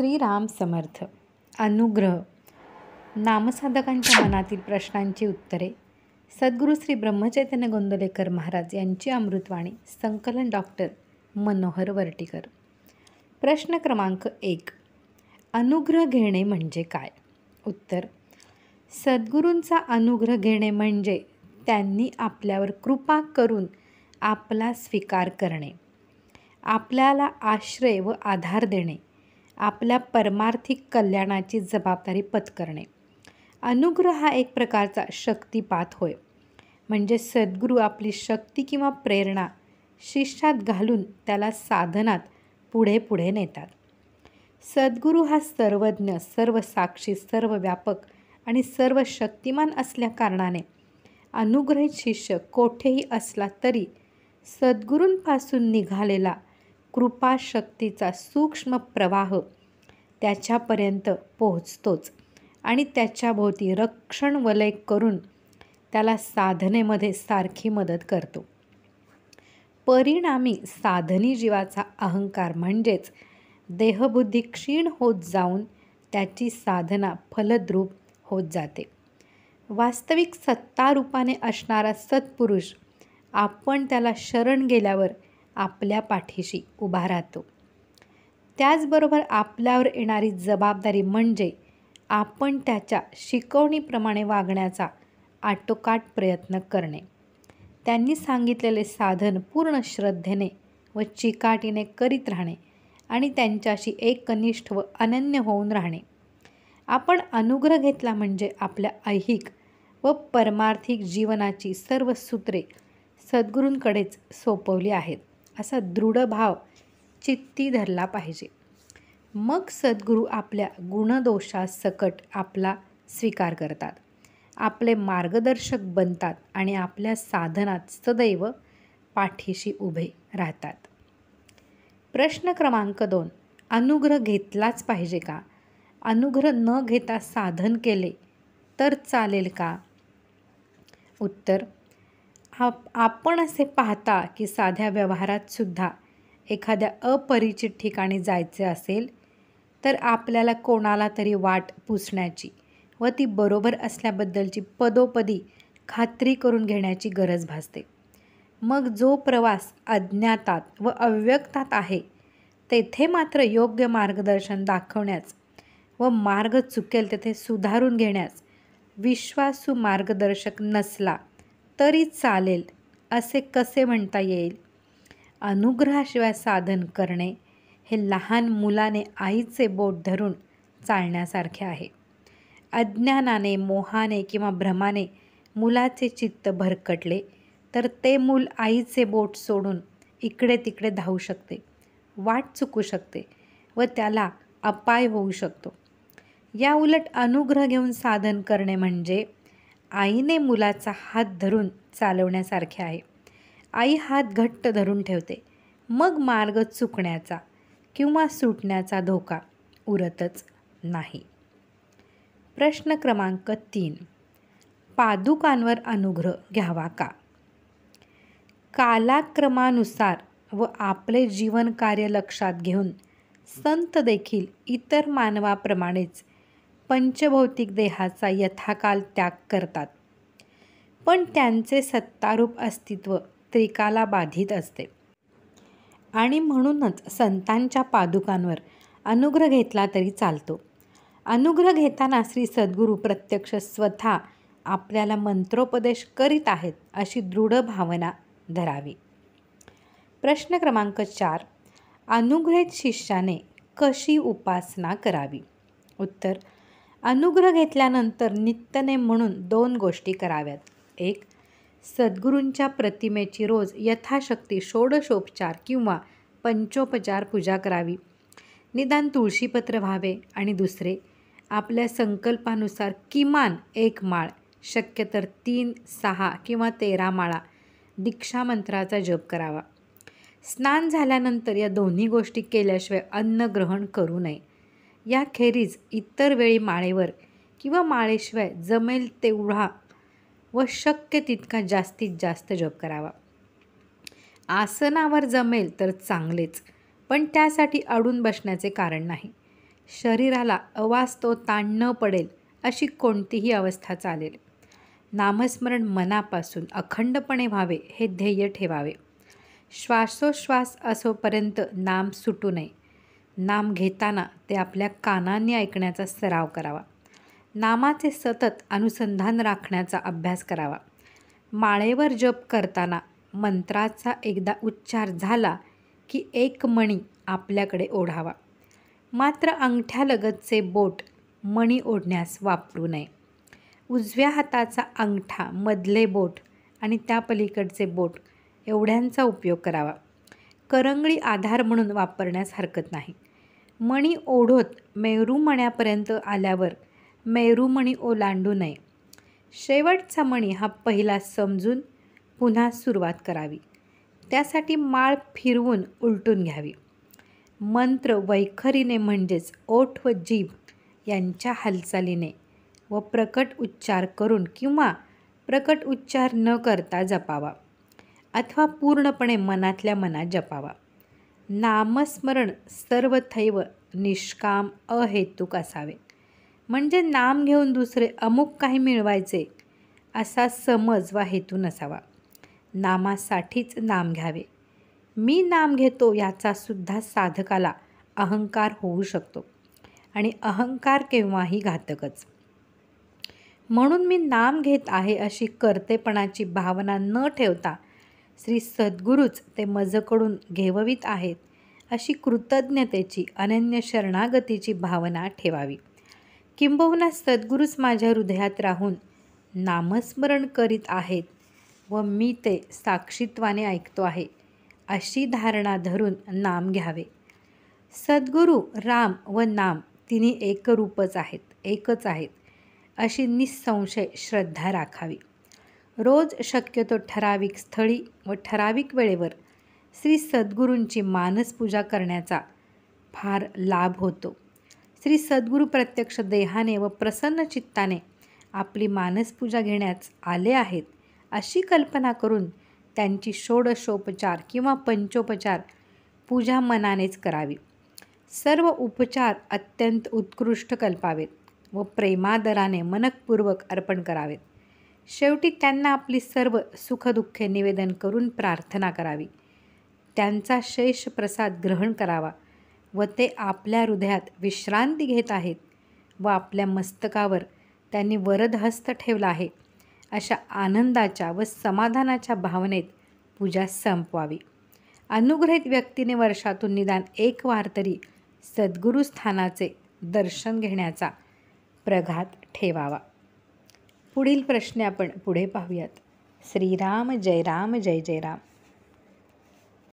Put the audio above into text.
श्रीराम समर्थ अनुग्रह नामसाधकांच्या मनातील प्रश्नांची उत्तरे सद्गुरू श्री ब्रह्मचैतन्य गोंदलेकर महाराज यांची अमृतवाणी संकलन डॉक्टर मनोहर वर्टीकर प्रश्न क्रमांक एक अनुग्रह घेणे म्हणजे काय उत्तर सद्गुरूंचा अनुग्रह घेणे म्हणजे त्यांनी आपल्यावर कृपा करून आपला स्वीकार करणे आपल्याला आश्रय व आधार देणे आपल्या परमार्थिक कल्याणाची जबाबदारी पत्करणे अनुग्रह हा एक प्रकारचा शक्तिपात होय म्हणजे सद्गुरू आपली शक्ती किंवा प्रेरणा शिष्यात घालून त्याला साधनात पुढे पुढे नेतात सद्गुरू हा सर्वज्ञ सर्व साक्षी सर्व व्यापक आणि सर्व शक्तिमान असल्याकारणाने अनुग्रहित शिष्य कोठेही असला तरी सद्गुरूंपासून निघालेला कृपाशक्तीचा सूक्ष्म प्रवाह त्याच्यापर्यंत पोहोचतोच आणि त्याच्याभोवती रक्षण वलय करून त्याला साधनेमध्ये सारखी मदत करतो परिणामी साधनी जीवाचा अहंकार म्हणजेच देहबुद्धी क्षीण होत जाऊन त्याची साधना फलद्रूप होत जाते वास्तविक सत्तारूपाने असणारा सत्पुरुष आपण त्याला शरण गेल्यावर आपल्या पाठीशी उभा राहतो त्याचबरोबर आपल्यावर येणारी जबाबदारी म्हणजे आपण त्याच्या शिकवणीप्रमाणे वागण्याचा आटोकाट प्रयत्न करणे त्यांनी सांगितलेले साधन पूर्ण श्रद्धेने व चिकाटीने करीत राहणे आणि त्यांच्याशी एक कनिष्ठ व अनन्य होऊन राहणे आपण अनुग्रह घेतला म्हणजे आपल्या ऐहिक व परमार्थिक जीवनाची सर्व सूत्रे सद्गुरूंकडेच सोपवली आहेत असा दृढ भाव चित्ती धरला पाहिजे मग सद्गुरू आपल्या सकट आपला स्वीकार करतात आपले मार्गदर्शक बनतात आणि आपल्या साधनात सदैव पाठीशी उभे राहतात प्रश्न क्रमांक दोन अनुग्रह घेतलाच पाहिजे का अनुग्रह न घेता साधन केले तर चालेल का उत्तर आप आपण असे पाहता की साध्या व्यवहारात सुद्धा एखाद्या अपरिचित ठिकाणी जायचे असेल तर आपल्याला कोणाला तरी वाट पुसण्याची व ती बरोबर असल्याबद्दलची पदोपदी खात्री करून घेण्याची गरज भासते मग जो प्रवास अज्ञातात व अव्यक्तात आहे तेथे मात्र योग्य मार्गदर्शन दाखवण्यास व मार्ग चुकेल तेथे सुधारून घेण्यास विश्वासू मार्गदर्शक नसला तरी चालेल असे कसे म्हणता येईल अनुग्रहाशिवाय साधन करणे हे लहान मुलाने आईचे बोट धरून चालण्यासारखे आहे अज्ञानाने मोहाने किंवा भ्रमाने मुलाचे चित्त भरकटले तर ते मूल आईचे बोट सोडून इकडे तिकडे धावू शकते वाट चुकू शकते व त्याला अपाय होऊ शकतो या उलट अनुग्रह घेऊन साधन करणे म्हणजे आईने मुलाचा हात धरून चालवण्यासारखे आहे आई हात घट्ट धरून ठेवते मग मार्ग चुकण्याचा किंवा सुटण्याचा धोका उरतच नाही प्रश्न क्रमांक तीन पादुकांवर अनुग्रह घ्यावा का कालाक्रमानुसार व आपले जीवन कार्य लक्षात घेऊन संत देखील इतर मानवाप्रमाणेच पंचभौतिक देहाचा यथाकाल त्याग करतात पण त्यांचे सत्तारूप अस्तित्व त्रिकाला बाधित असते आणि म्हणूनच संतांच्या पादुकांवर अनुग्रह घेतला तरी चालतो अनुग्रह घेताना श्री सद्गुरू प्रत्यक्ष स्वतः आपल्याला मंत्रोपदेश करीत आहेत अशी दृढ भावना धरावी प्रश्न क्रमांक चार अनुग्रहित शिष्याने कशी उपासना करावी उत्तर अनुग्रह घेतल्यानंतर नित्यने म्हणून दोन गोष्टी कराव्यात एक सद्गुरूंच्या प्रतिमेची रोज यथाशक्ती षोडशोपचार किंवा पंचोपचार पूजा करावी निदान तुळशीपत्र व्हावे आणि दुसरे आपल्या संकल्पानुसार किमान एक माळ शक्य तर तीन सहा किंवा तेरा माळा दीक्षा मंत्राचा जप करावा स्नान झाल्यानंतर या दोन्ही गोष्टी केल्याशिवाय अन्न ग्रहण करू नये याखेरीज इतर वेळी माळेवर किंवा माळेशिवाय जमेल तेवढा व शक्य तितका जास्तीत जास्त जप करावा आसनावर जमेल तर चांगलेच पण त्यासाठी अडून बसण्याचे कारण नाही शरीराला अवास्तव ताण न पडेल अशी कोणतीही अवस्था चालेल नामस्मरण मनापासून अखंडपणे व्हावे हे ध्येय ठेवावे श्वासोश्वास असोपर्यंत नाम सुटू नये नाम घेताना ते आपल्या कानांनी ऐकण्याचा सराव करावा नामाचे सतत अनुसंधान राखण्याचा अभ्यास करावा माळेवर जप करताना मंत्राचा एकदा उच्चार झाला की एक मणी आपल्याकडे ओढावा मात्र अंगठ्यालगतचे बोट मणी ओढण्यास वापरू नये उजव्या हाताचा अंगठा मधले बोट आणि त्या पलीकडचे बोट एवढ्यांचा उपयोग करावा करंगळी आधार म्हणून वापरण्यास हरकत नाही मणी ओढत मेरू मण्यापर्यंत आल्यावर मेरूमणी ओलांडू नये शेवटचा मणी हा पहिला समजून पुन्हा सुरुवात करावी त्यासाठी माळ फिरवून उलटून घ्यावी मंत्र वैखरीने म्हणजेच ओठ व जीभ यांच्या हालचालीने व प्रकट उच्चार करून किंवा प्रकट उच्चार न करता जपावा अथवा पूर्णपणे मनातल्या मनात जपावा नामस्मरण सर्वथैव निष्काम अहेतुक असावे म्हणजे नाम घेऊन दुसरे अमुक काही मिळवायचे असा समज वा हेतू नसावा नामासाठीच नाम घ्यावे मी नाम घेतो याचासुद्धा साधकाला अहंकार होऊ शकतो आणि अहंकार केव्हाही घातकच म्हणून मी नाम घेत आहे अशी कर्तेपणाची भावना न ठेवता श्री सद्गुरूच ते मजकडून घेववीत आहेत अशी कृतज्ञतेची अनन्य शरणागतीची भावना ठेवावी किंबहुना सद्गुरूच माझ्या हृदयात राहून नामस्मरण करीत आहेत व मी ते साक्षीत्वाने ऐकतो आहे अशी धारणा धरून नाम घ्यावे सद्गुरू राम व नाम तिन्ही एकरूपच आहेत एकच आहेत अशी निसंशय श्रद्धा राखावी रोज शक्यतो ठराविक स्थळी व ठराविक वेळेवर श्री सद्गुरूंची मानसपूजा करण्याचा फार लाभ होतो श्री सद्गुरू प्रत्यक्ष देहाने व प्रसन्न चित्ताने आपली मानसपूजा घेण्यास आले आहेत अशी कल्पना करून त्यांची षोडशोपचार किंवा पंचोपचार पूजा मनानेच करावी सर्व उपचार अत्यंत उत्कृष्ट कल्पावेत व प्रेमादराने मनकपूर्वक अर्पण करावेत शेवटी त्यांना आपली सर्व सुखदुःखे निवेदन करून प्रार्थना करावी त्यांचा शेष प्रसाद ग्रहण करावा व ते आपल्या हृदयात विश्रांती घेत आहेत व आपल्या मस्तकावर त्यांनी वरदहस्त ठेवला आहे अशा आनंदाच्या व समाधानाच्या भावनेत पूजा संपवावी अनुग्रहित व्यक्तीने वर्षातून निदान एक वार तरी सद्गुरुस्थानाचे दर्शन घेण्याचा प्रघात ठेवावा पुढील प्रश्न आपण पुढे पाहूयात श्रीराम जय राम जय जय राम